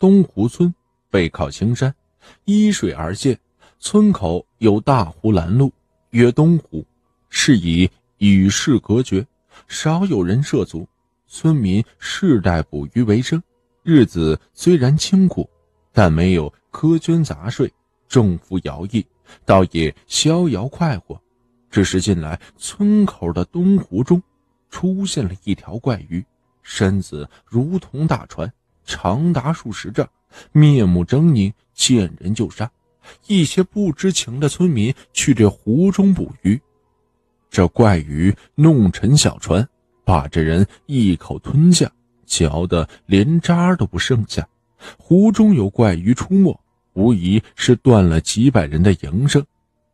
东湖村背靠青山，依水而建。村口有大湖拦路，曰东湖，是以与世隔绝，少有人涉足。村民世代捕鱼为生，日子虽然清苦，但没有苛捐杂税、重负徭役，倒也逍遥快活。只是近来村口的东湖中，出现了一条怪鱼，身子如同大船。长达数十丈，面目狰狞，见人就杀。一些不知情的村民去这湖中捕鱼，这怪鱼弄沉小船，把这人一口吞下，嚼得连渣都不剩下。湖中有怪鱼出没，无疑是断了几百人的营生。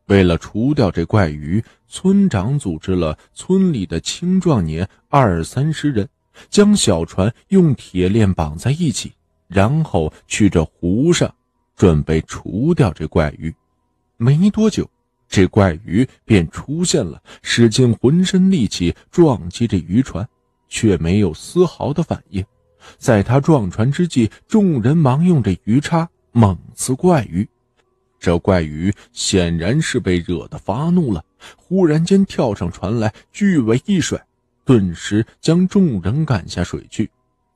为了除掉这怪鱼，村长组织了村里的青壮年二三十人。将小船用铁链绑在一起，然后去这湖上，准备除掉这怪鱼。没多久，这怪鱼便出现了，使尽浑身力气撞击这渔船，却没有丝毫的反应。在他撞船之际，众人忙用这鱼叉猛刺怪鱼。这怪鱼显然是被惹得发怒了，忽然间跳上船来，巨尾一甩。顿时将众人赶下水去，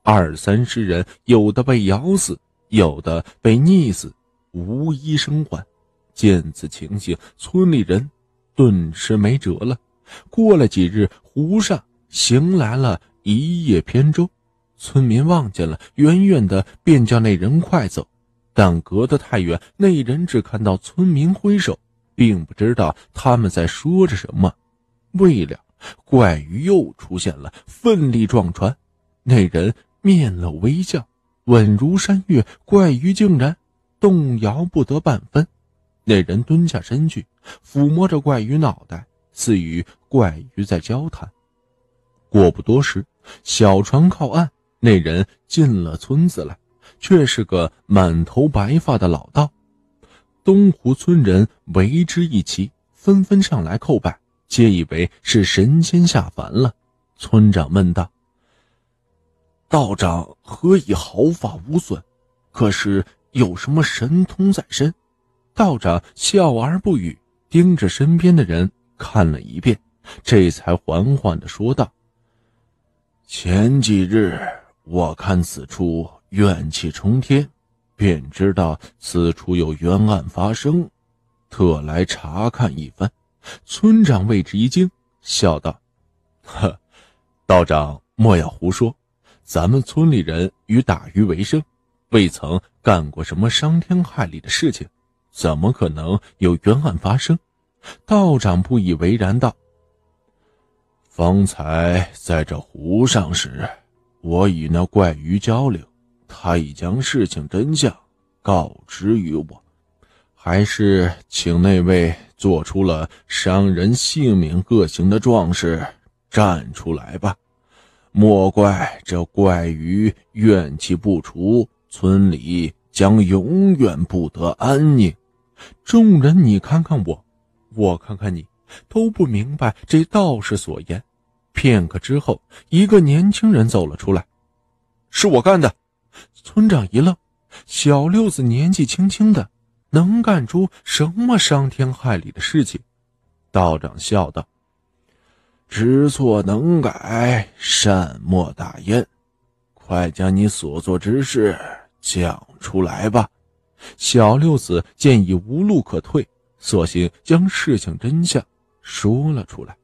二三十人有的被咬死，有的被溺死，无一生还。见此情形，村里人顿时没辙了。过了几日，湖上行来了一叶扁舟，村民望见了，远远的便叫那人快走，但隔得太远，那人只看到村民挥手，并不知道他们在说着什么。未了。怪鱼又出现了，奋力撞船。那人面露微笑，稳如山岳。怪鱼竟然动摇不得半分。那人蹲下身去，抚摸着怪鱼脑袋，似与怪鱼在交谈。过不多时，小船靠岸，那人进了村子来，却是个满头白发的老道。东湖村人为之一奇，纷纷上来叩拜。皆以为是神仙下凡了。村长问道：“道长何以毫发无损？可是有什么神通在身？”道长笑而不语，盯着身边的人看了一遍，这才缓缓的说道：“前几日我看此处怨气冲天，便知道此处有冤案发生，特来查看一番。”村长为之一惊，笑道：“呵，道长莫要胡说，咱们村里人与打鱼为生，未曾干过什么伤天害理的事情，怎么可能有冤案发生？”道长不以为然道：“方才在这湖上时，我与那怪鱼交流，他已将事情真相告知于我。”还是请那位做出了伤人性命恶行的壮士站出来吧！莫怪这怪鱼怨气不除，村里将永远不得安宁。众人，你看看我，我看看你，都不明白这道士所言。片刻之后，一个年轻人走了出来：“是我干的。”村长一愣：“小六子年纪轻轻的。”能干出什么伤天害理的事情？道长笑道：“知错能改，善莫大焉。快将你所做之事讲出来吧。”小六子见已无路可退，索性将事情真相说了出来。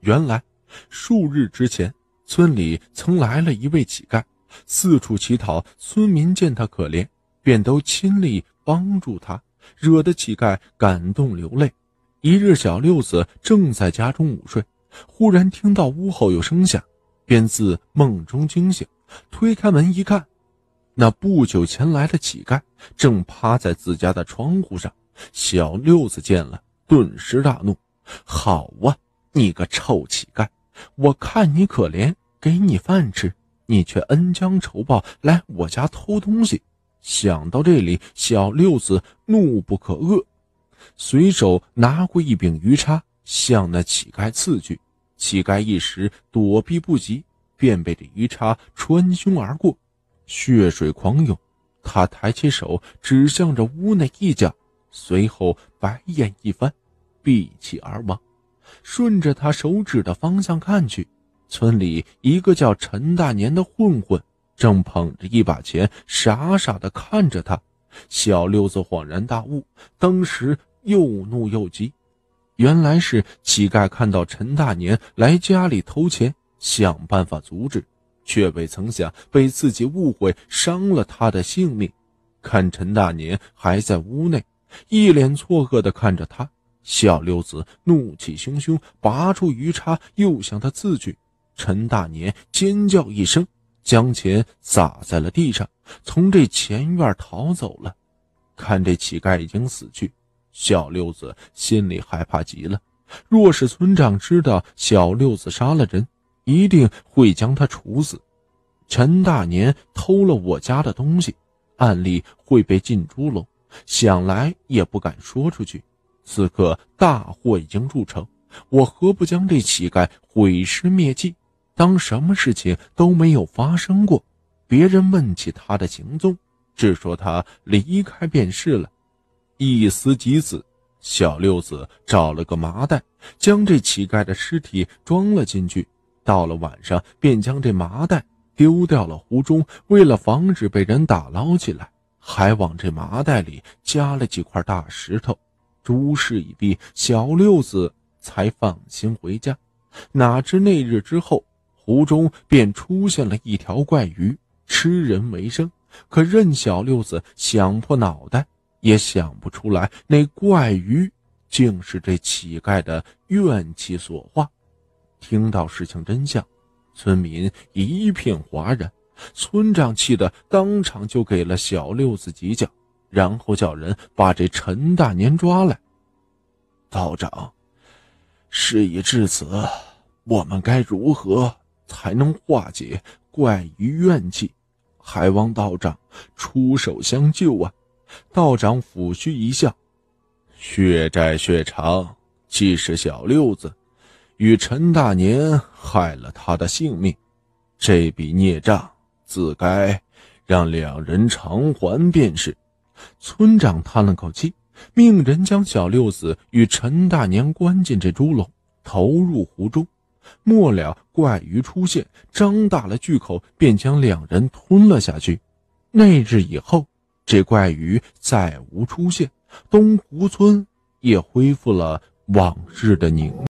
原来数日之前，村里曾来了一位乞丐，四处乞讨。村民见他可怜，便都亲力。帮助他，惹得乞丐感动流泪。一日，小六子正在家中午睡，忽然听到屋后有声响，便自梦中惊醒，推开门一看，那不久前来的乞丐正趴在自家的窗户上。小六子见了，顿时大怒：“好啊，你个臭乞丐！我看你可怜，给你饭吃，你却恩将仇报，来我家偷东西。”想到这里，小六子怒不可遏，随手拿过一柄鱼叉，向那乞丐刺去。乞丐一时躲避不及，便被这鱼叉穿胸而过，血水狂涌。他抬起手指向着屋内一角，随后白眼一翻，闭气而亡。顺着他手指的方向看去，村里一个叫陈大年的混混。正捧着一把钱，傻傻的看着他。小六子恍然大悟，当时又怒又急。原来是乞丐看到陈大年来家里偷钱，想办法阻止，却未曾想被自己误会，伤了他的性命。看陈大年还在屋内，一脸错愕的看着他。小六子怒气汹汹，拔出鱼叉又向他刺去。陈大年尖叫一声。将钱撒在了地上，从这前院逃走了。看这乞丐已经死去，小六子心里害怕极了。若是村长知道小六子杀了人，一定会将他处死。陈大年偷了我家的东西，按理会被浸猪笼，想来也不敢说出去。此刻大祸已经铸成，我何不将这乞丐毁尸灭迹？当什么事情都没有发生过，别人问起他的行踪，只说他离开便是了。一思及此，小六子找了个麻袋，将这乞丐的尸体装了进去。到了晚上，便将这麻袋丢掉了湖中。为了防止被人打捞起来，还往这麻袋里加了几块大石头。诸事已毕，小六子才放心回家。哪知那日之后，途中便出现了一条怪鱼，吃人为生。可任小六子想破脑袋也想不出来，那怪鱼竟是这乞丐的怨气所化。听到事情真相，村民一片哗然。村长气得当场就给了小六子几脚，然后叫人把这陈大年抓来。道长，事已至此，我们该如何？才能化解怪鱼怨气，还望道长出手相救啊！道长抚须一笑：“血债血偿，既是小六子与陈大年害了他的性命，这笔孽账自该让两人偿还便是。”村长叹了口气，命人将小六子与陈大年关进这猪笼，投入湖中。末了，怪鱼出现，张大了巨口，便将两人吞了下去。那日以后，这怪鱼再无出现，东湖村也恢复了往日的宁静。